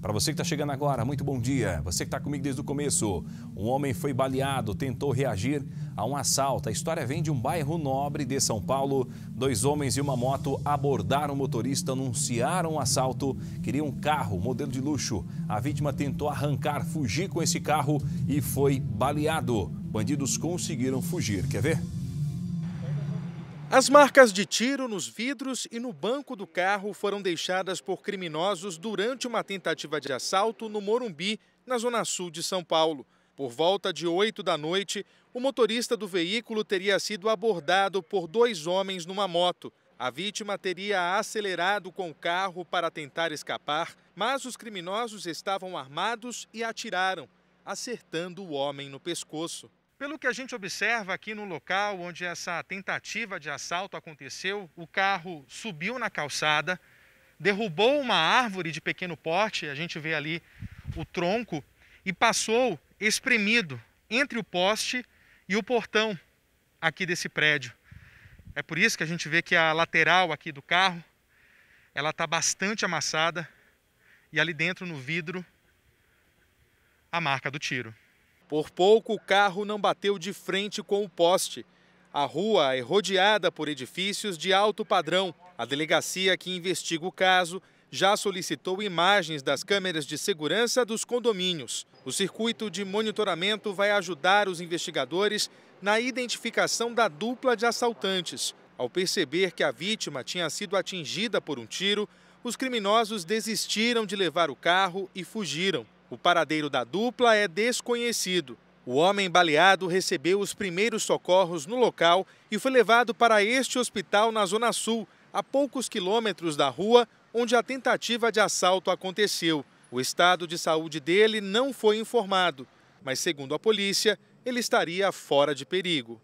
Para você que está chegando agora, muito bom dia. Você que está comigo desde o começo. Um homem foi baleado, tentou reagir a um assalto. A história vem de um bairro nobre de São Paulo. Dois homens e uma moto abordaram o motorista, anunciaram um assalto, queriam um carro, modelo de luxo. A vítima tentou arrancar, fugir com esse carro e foi baleado. Bandidos conseguiram fugir. Quer ver? As marcas de tiro nos vidros e no banco do carro foram deixadas por criminosos durante uma tentativa de assalto no Morumbi, na zona sul de São Paulo. Por volta de 8 da noite, o motorista do veículo teria sido abordado por dois homens numa moto. A vítima teria acelerado com o carro para tentar escapar, mas os criminosos estavam armados e atiraram, acertando o homem no pescoço. Pelo que a gente observa aqui no local onde essa tentativa de assalto aconteceu, o carro subiu na calçada, derrubou uma árvore de pequeno porte, a gente vê ali o tronco, e passou espremido entre o poste e o portão aqui desse prédio. É por isso que a gente vê que a lateral aqui do carro, ela está bastante amassada e ali dentro no vidro a marca do tiro. Por pouco, o carro não bateu de frente com o poste. A rua é rodeada por edifícios de alto padrão. A delegacia que investiga o caso já solicitou imagens das câmeras de segurança dos condomínios. O circuito de monitoramento vai ajudar os investigadores na identificação da dupla de assaltantes. Ao perceber que a vítima tinha sido atingida por um tiro, os criminosos desistiram de levar o carro e fugiram. O paradeiro da dupla é desconhecido. O homem baleado recebeu os primeiros socorros no local e foi levado para este hospital na Zona Sul, a poucos quilômetros da rua onde a tentativa de assalto aconteceu. O estado de saúde dele não foi informado, mas, segundo a polícia, ele estaria fora de perigo.